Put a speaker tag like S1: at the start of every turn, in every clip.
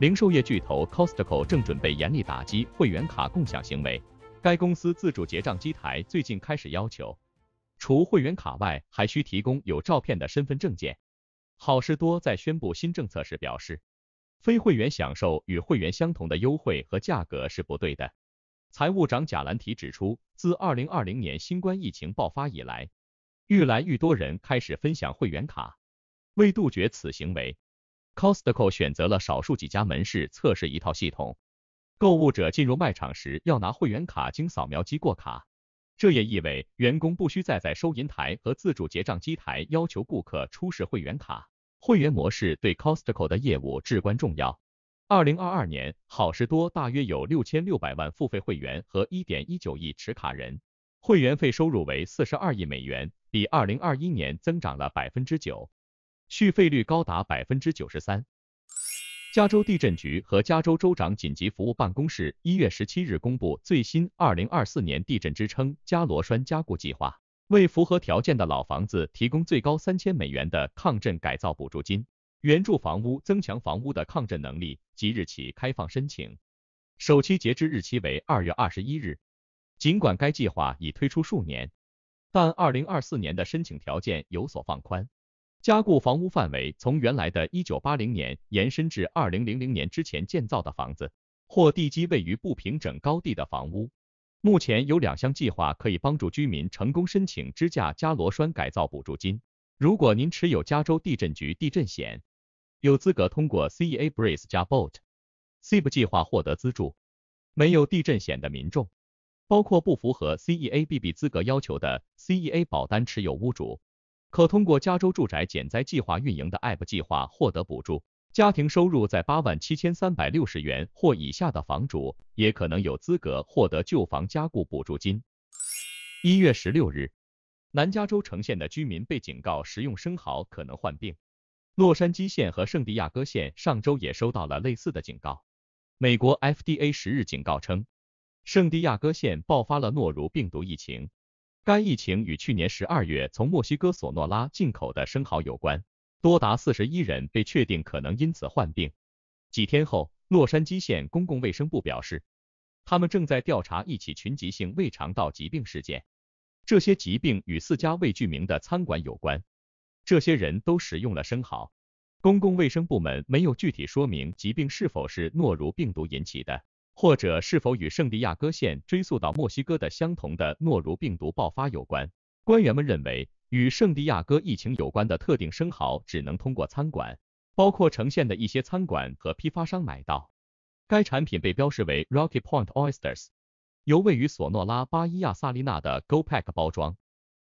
S1: 零售业巨头 Costco 正准备严厉打击会员卡共享行为。该公司自助结账机台最近开始要求，除会员卡外，还需提供有照片的身份证件。好事多在宣布新政策时表示，非会员享受与会员相同的优惠和价格是不对的。财务长贾兰提指出，自2020年新冠疫情爆发以来，愈来愈多人开始分享会员卡，为杜绝此行为。Costco 选择了少数几家门市测试一套系统，购物者进入卖场时要拿会员卡经扫描机过卡，这也意味员工不需再在收银台和自助结账机台要求顾客出示会员卡。会员模式对 Costco 的业务至关重要。二零二二年，好事多大约有六千六百万付费会员和一点一九亿持卡人，会员费收入为四十二亿美元，比二零二一年增长了百分之九。续费率高达百分之九十三。加州地震局和加州州长紧急服务办公室一月十七日公布最新二零二四年地震支撑加螺栓加固计划，为符合条件的老房子提供最高三千美元的抗震改造补助金，援助房屋增强房屋的抗震能力。即日起开放申请，首期截止日期为二月二十一日。尽管该计划已推出数年，但二零二四年的申请条件有所放宽。加固房屋范围从原来的一九八零年延伸至二零零零年之前建造的房子，或地基位于不平整高地的房屋。目前有两项计划可以帮助居民成功申请支架加螺栓改造补助金。如果您持有加州地震局地震险，有资格通过 CEA Brace 加 Bolt s a f 计划获得资助。没有地震险的民众，包括不符合 CEA BB 资格要求的 CEA 保单持有屋主。可通过加州住宅减灾计划运营的 app 计划获得补助。家庭收入在八万七千三百六十元或以下的房主也可能有资格获得旧房加固补助金。一月十六日，南加州城县的居民被警告食用生蚝可能患病。洛杉矶县和圣地亚哥县上周也收到了类似的警告。美国 FDA 十日警告称，圣地亚哥县爆发了诺如病毒疫情。该疫情与去年十二月从墨西哥索诺拉进口的生蚝有关，多达四十一人被确定可能因此患病。几天后，洛杉矶县公共卫生部表示，他们正在调查一起群集性胃肠道疾病事件，这些疾病与四家未具名的餐馆有关，这些人都食用了生蚝。公共卫生部门没有具体说明疾病是否是诺如病毒引起的。或者是否与圣地亚哥县追溯到墨西哥的相同的诺如病毒爆发有关？官员们认为，与圣地亚哥疫情有关的特定生蚝只能通过餐馆，包括城县的一些餐馆和批发商买到。该产品被标识为 Rocky Point Oysters，由位于索诺拉巴伊亚萨利纳的 Go Pack 包装。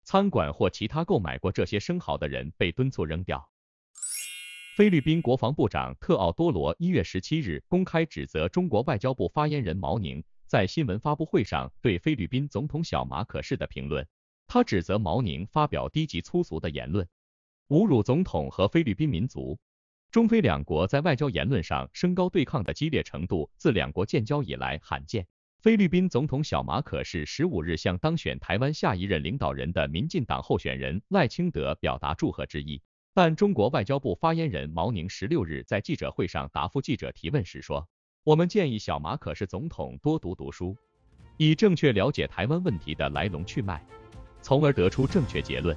S1: 餐馆或其他购买过这些生蚝的人被敦促扔掉。菲律宾国防部长特奥多罗一月十七日公开指责中国外交部发言人毛宁在新闻发布会上对菲律宾总统小马可士的评论。他指责毛宁发表低级粗俗的言论，侮辱总统和菲律宾民族。中菲两国在外交言论上升高对抗的激烈程度，自两国建交以来罕见。菲律宾总统小马可是十五日向当选台湾下一任领导人的民进党候选人赖清德表达祝贺之意。但中国外交部发言人毛宁十六日在记者会上答复记者提问时说：“我们建议小马可是总统多读读书，以正确了解台湾问题的来龙去脉，从而得出正确结论。”